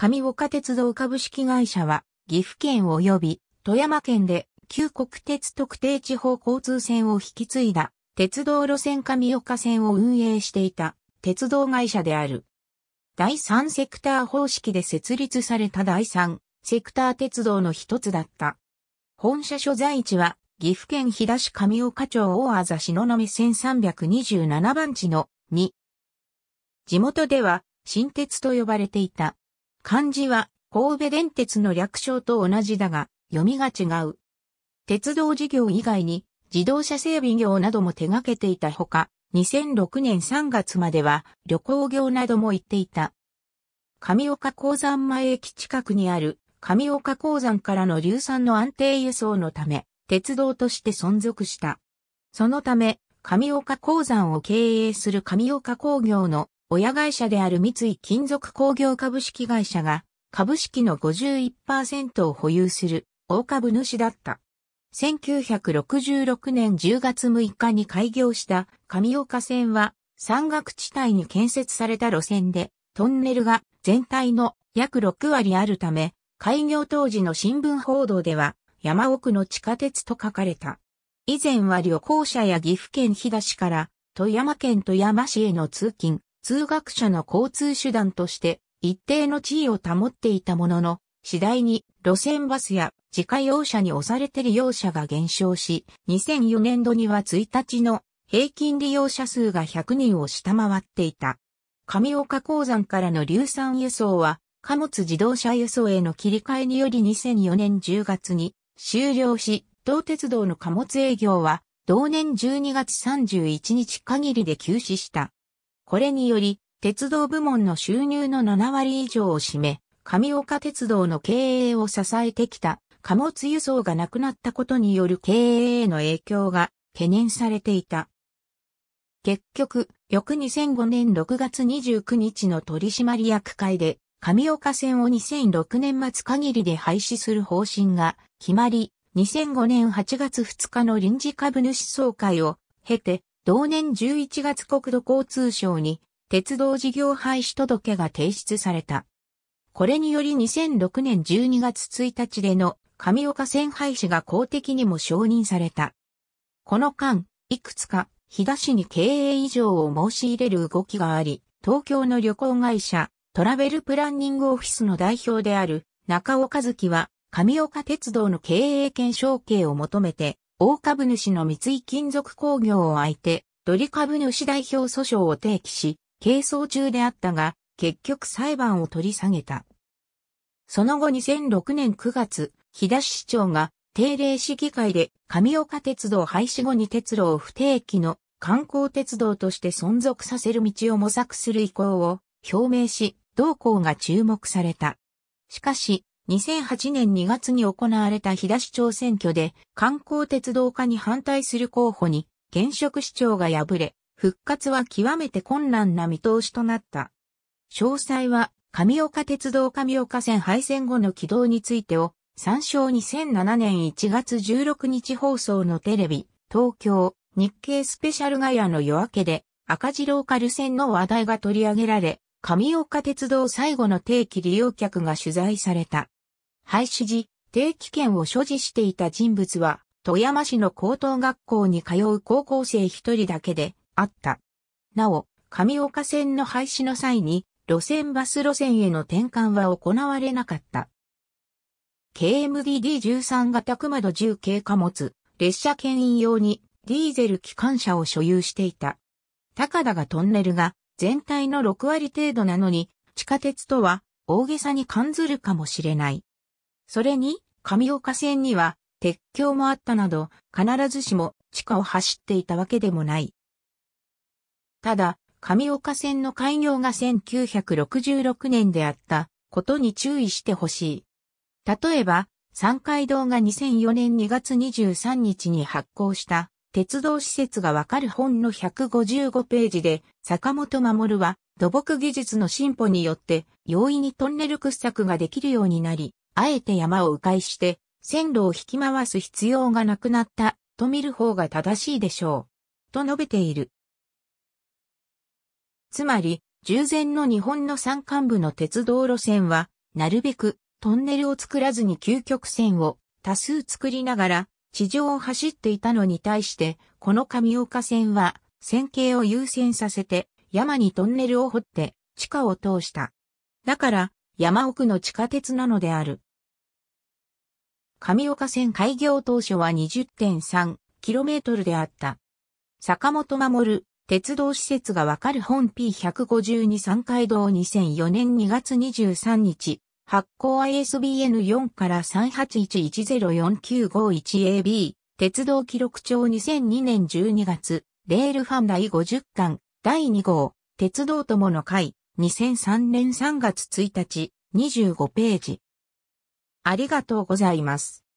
上岡鉄道株式会社は、岐阜県及び富山県で旧国鉄特定地方交通線を引き継いだ鉄道路線上岡線を運営していた鉄道会社である。第三セクター方式で設立された第三セクター鉄道の一つだった。本社所在地は岐阜県飛騨市上岡町大あざの目線327番地の2。地元では新鉄と呼ばれていた。漢字は神戸電鉄の略称と同じだが、読みが違う。鉄道事業以外に自動車整備業なども手掛けていたほか、2006年3月までは旅行業なども行っていた。上岡鉱山前駅近くにある上岡鉱山からの硫酸の安定輸送のため、鉄道として存続した。そのため、上岡鉱山を経営する上岡工業の親会社である三井金属工業株式会社が株式の51%を保有する大株主だった。1966年10月6日に開業した上岡線は山岳地帯に建設された路線でトンネルが全体の約6割あるため開業当時の新聞報道では山奥の地下鉄と書かれた。以前は旅行者や岐阜県日田市から富山県富山市への通勤、通学者の交通手段として一定の地位を保っていたものの、次第に路線バスや自家用車に押されて利用者が減少し、2004年度には1日の平均利用者数が100人を下回っていた。上岡鉱山からの硫酸輸送は、貨物自動車輸送への切り替えにより2004年10月に終了し、道鉄道の貨物営業は同年12月31日限りで休止した。これにより、鉄道部門の収入の7割以上を占め、上岡鉄道の経営を支えてきた貨物輸送がなくなったことによる経営への影響が懸念されていた。結局、翌2005年6月29日の取締役会で、上岡線を2006年末限りで廃止する方針が決まり、2005年8月2日の臨時株主総会を経て、同年11月国土交通省に鉄道事業廃止届が提出された。これにより2006年12月1日での上岡線廃止が公的にも承認された。この間、いくつか東に経営異常を申し入れる動きがあり、東京の旅行会社トラベルプランニングオフィスの代表である中尾和樹は上岡鉄道の経営権承継を求めて大株主の三井金属工業を相手、ドリ株主代表訴訟を提起し、係争中であったが、結局裁判を取り下げた。その後2006年9月、日田市長が定例市議会で上岡鉄道廃止後に鉄路を不定期の観光鉄道として存続させる道を模索する意向を表明し、同校が注目された。しかし、2008年2月に行われた日田市長選挙で観光鉄道化に反対する候補に現職市長が敗れ、復活は極めて困難な見通しとなった。詳細は上岡鉄道上岡線廃線後の軌道についてを参照2007年1月16日放送のテレビ、東京、日経スペシャルガヤの夜明けで赤字ローカル線の話題が取り上げられ、上岡鉄道最後の定期利用客が取材された。廃止時、定期券を所持していた人物は、富山市の高等学校に通う高校生一人だけであった。なお、上岡線の廃止の際に、路線バス路線への転換は行われなかった。KMDD13 型熊戸10系貨物、列車牽引用にディーゼル機関車を所有していた。高田がトンネルが全体の6割程度なのに、地下鉄とは大げさに感ずるかもしれない。それに、上岡線には、鉄橋もあったなど、必ずしも地下を走っていたわけでもない。ただ、上岡線の開業が1966年であったことに注意してほしい。例えば、三階堂が2004年2月23日に発行した鉄道施設がわかる本の155ページで坂本守は土木技術の進歩によって容易にトンネル掘削ができるようになり、あえて山を迂回して、線路を引き回す必要がなくなった、と見る方が正しいでしょう。と述べている。つまり、従前の日本の山間部の鉄道路線は、なるべくトンネルを作らずに究極線を多数作りながら地上を走っていたのに対して、この上岡線は線形を優先させて山にトンネルを掘って地下を通した。だから山奥の地下鉄なのである。上岡線開業当初は 20.3km であった。坂本守、鉄道施設がわかる本 P152 三階堂2004年2月23日、発行 ISBN4 から 381104951AB、鉄道記録帳2002年12月、レールファン第50巻、第2号、鉄道友の会、2003年3月1日、25ページ。ありがとうございます。